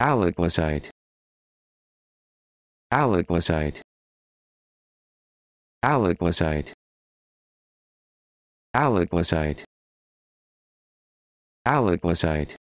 Aliquipsite. Aliquipsite. Aliquipsite. Aliquipsite. Aliquipsite.